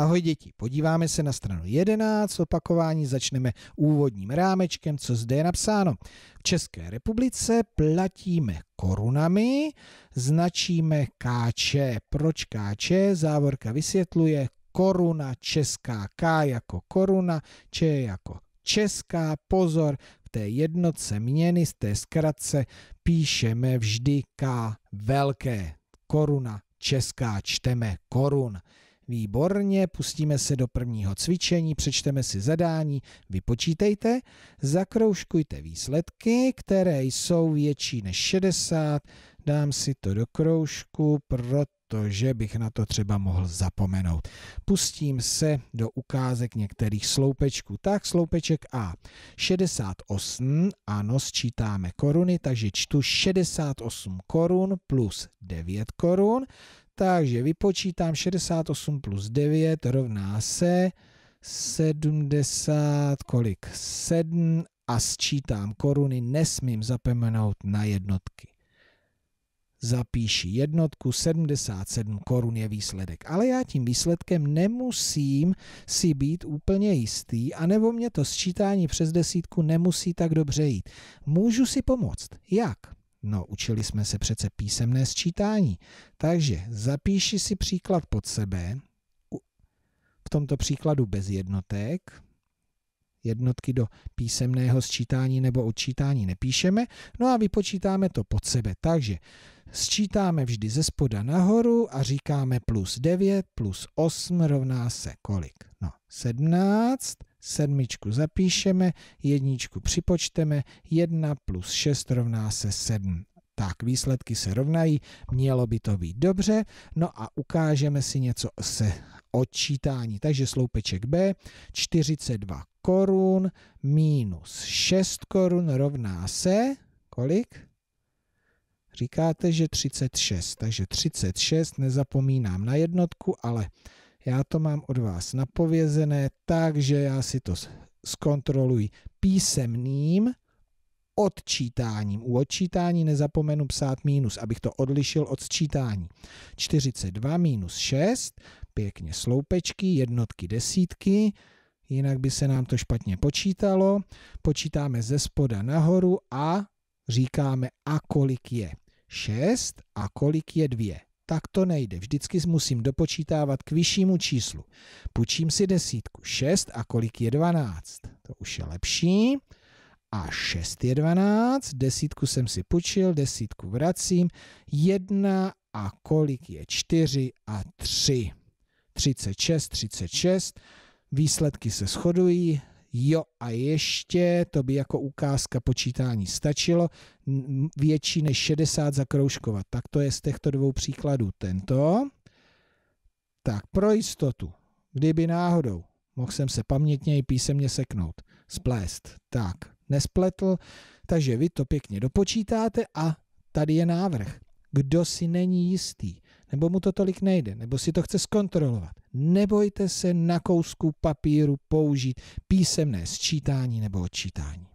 Ahoj děti, podíváme se na stranu 11, opakování začneme úvodním rámečkem, co zde je napsáno. V České republice platíme korunami, značíme Kč. Proč Kč? Závorka vysvětluje koruna česká, K jako koruna, Č jako česká, pozor, v té jednotce měny, z té zkratce píšeme vždy K velké, koruna česká, čteme korun. Výborně, pustíme se do prvního cvičení, přečteme si zadání, vypočítejte, zakroužkujte výsledky, které jsou větší než 60, dám si to do kroužku, protože bych na to třeba mohl zapomenout. Pustím se do ukázek některých sloupečků. Tak, sloupeček A. 68, ano, sčítáme koruny, takže čtu 68 korun plus 9 korun, takže vypočítám 68 plus 9 rovná se 70 kolik? 7 a sčítám koruny, nesmím zapomenout na jednotky. Zapíši jednotku, 77 korun je výsledek. Ale já tím výsledkem nemusím si být úplně jistý, anebo mě to sčítání přes desítku nemusí tak dobře jít. Můžu si pomoct. Jak? No, učili jsme se přece písemné sčítání. Takže zapíši si příklad pod sebe. V tomto příkladu bez jednotek. Jednotky do písemného sčítání nebo odčítání nepíšeme. No a vypočítáme to pod sebe. Takže sčítáme vždy ze spoda nahoru a říkáme plus 9 plus 8 rovná se kolik? No, 17 Sedmičku zapíšeme, jedničku připočteme, 1 plus 6 rovná se 7. Tak, výsledky se rovnají, mělo by to být dobře. No a ukážeme si něco se odčítání. Takže sloupeček B, 42 korun minus 6 korun rovná se kolik? Říkáte, že 36, takže 36 nezapomínám na jednotku, ale já to mám od vás napovězené, takže já si to zkontroluji písemným odčítáním. U odčítání nezapomenu psát mínus, abych to odlišil od sčítání. 42 minus 6, pěkně sloupečky, jednotky, desítky, jinak by se nám to špatně počítalo. Počítáme ze spoda nahoru a říkáme, a kolik je 6 a kolik je 2. Tak to nejde, vždycky musím dopočítávat k vyššímu číslu. Půjčím si desítku, 6 a kolik je 12? To už je lepší. A 6 je 12, desítku jsem si půjčil, desítku vracím, 1 a kolik je 4 a 3? 36, 36, výsledky se shodují, Jo a ještě, to by jako ukázka počítání stačilo, větší než 60 zakroužkovat. Tak to je z těchto dvou příkladů tento. Tak pro jistotu, kdyby náhodou, mohl jsem se pamětněji písemně seknout, splést. Tak, nespletl, takže vy to pěkně dopočítáte a tady je návrh. Kdo si není jistý, nebo mu to tolik nejde, nebo si to chce zkontrolovat. Nebojte se na kousku papíru použít písemné sčítání nebo odčítání.